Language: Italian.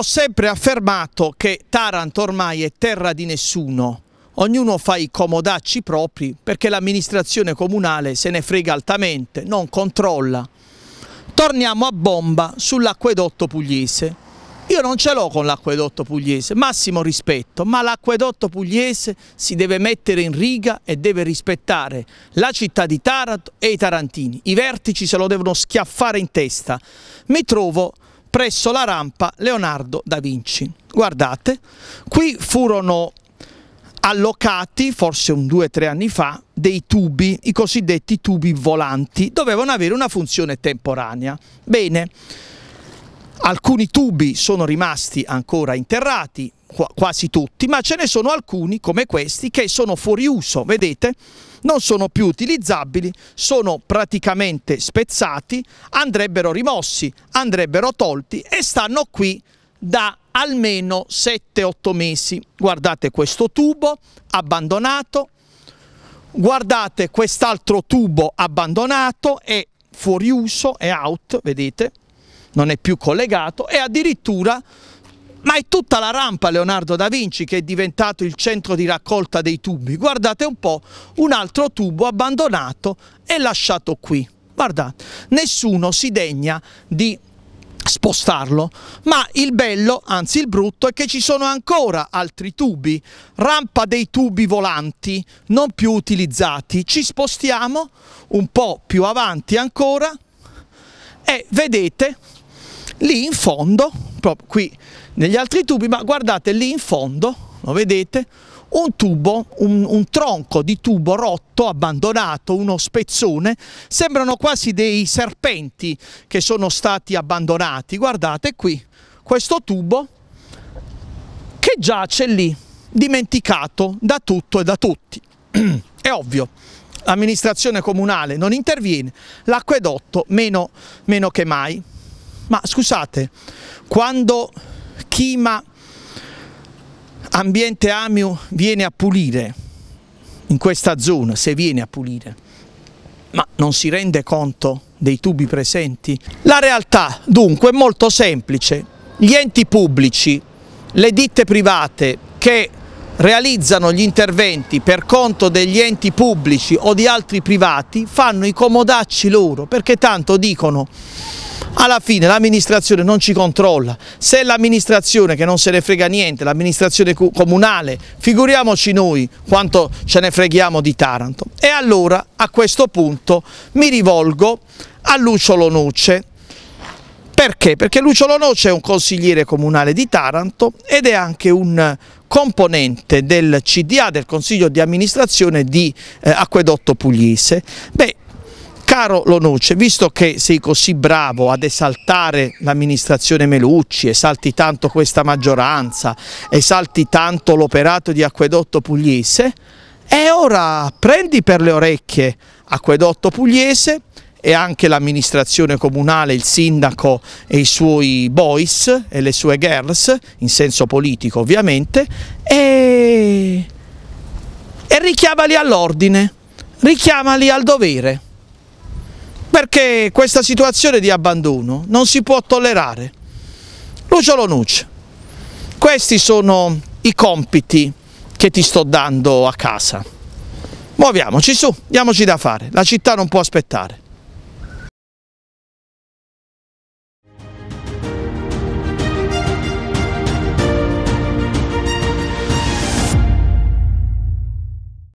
Ho sempre affermato che Taranto ormai è terra di nessuno. Ognuno fa i comodacci propri perché l'amministrazione comunale se ne frega altamente, non controlla. Torniamo a bomba sull'acquedotto pugliese. Io non ce l'ho con l'acquedotto pugliese, massimo rispetto, ma l'acquedotto pugliese si deve mettere in riga e deve rispettare la città di Taranto e i tarantini. I vertici se lo devono schiaffare in testa. Mi trovo presso la rampa Leonardo da Vinci. Guardate, qui furono allocati, forse un due o tre anni fa, dei tubi, i cosiddetti tubi volanti, dovevano avere una funzione temporanea. Bene, Alcuni tubi sono rimasti ancora interrati, quasi tutti, ma ce ne sono alcuni come questi che sono fuori uso, vedete? Non sono più utilizzabili, sono praticamente spezzati, andrebbero rimossi, andrebbero tolti e stanno qui da almeno 7-8 mesi. Guardate questo tubo abbandonato, guardate quest'altro tubo abbandonato, è fuori uso, è out, vedete? non è più collegato e addirittura ma è tutta la rampa Leonardo da Vinci che è diventato il centro di raccolta dei tubi. Guardate un po', un altro tubo abbandonato e lasciato qui. Guardate, nessuno si degna di spostarlo, ma il bello, anzi il brutto, è che ci sono ancora altri tubi, rampa dei tubi volanti non più utilizzati. Ci spostiamo un po' più avanti ancora e vedete lì in fondo, proprio qui negli altri tubi, ma guardate lì in fondo, lo vedete, un tubo, un, un, tronco di tubo rotto, abbandonato, uno spezzone, sembrano quasi dei serpenti che sono stati abbandonati. Guardate qui, questo tubo che giace lì, dimenticato da tutto e da tutti. È ovvio, l'amministrazione comunale non interviene, l'acquedotto meno, meno che mai. Ma scusate, quando Chima Ambiente Amiu viene a pulire in questa zona, se viene a pulire, ma non si rende conto dei tubi presenti? La realtà dunque è molto semplice, gli enti pubblici, le ditte private che realizzano gli interventi per conto degli enti pubblici o di altri privati fanno i comodacci loro perché tanto dicono alla fine l'amministrazione non ci controlla, se l'amministrazione che non se ne frega niente, l'amministrazione comunale, figuriamoci noi quanto ce ne freghiamo di Taranto. E allora a questo punto mi rivolgo a Lucio Lonucce, perché? Perché Lucio Lonoce è un consigliere comunale di Taranto ed è anche un componente del CDA, del Consiglio di amministrazione di eh, Acquedotto Pugliese. Beh, Caro Lonucce, visto che sei così bravo ad esaltare l'amministrazione Melucci, esalti tanto questa maggioranza, esalti tanto l'operato di Acquedotto Pugliese, e ora prendi per le orecchie Acquedotto Pugliese, e anche l'amministrazione comunale, il sindaco e i suoi boys e le sue girls, in senso politico ovviamente, e, e richiamali all'ordine, richiamali al dovere perché questa situazione di abbandono non si può tollerare. Lucio Lonucci, questi sono i compiti che ti sto dando a casa. Muoviamoci su, diamoci da fare, la città non può aspettare.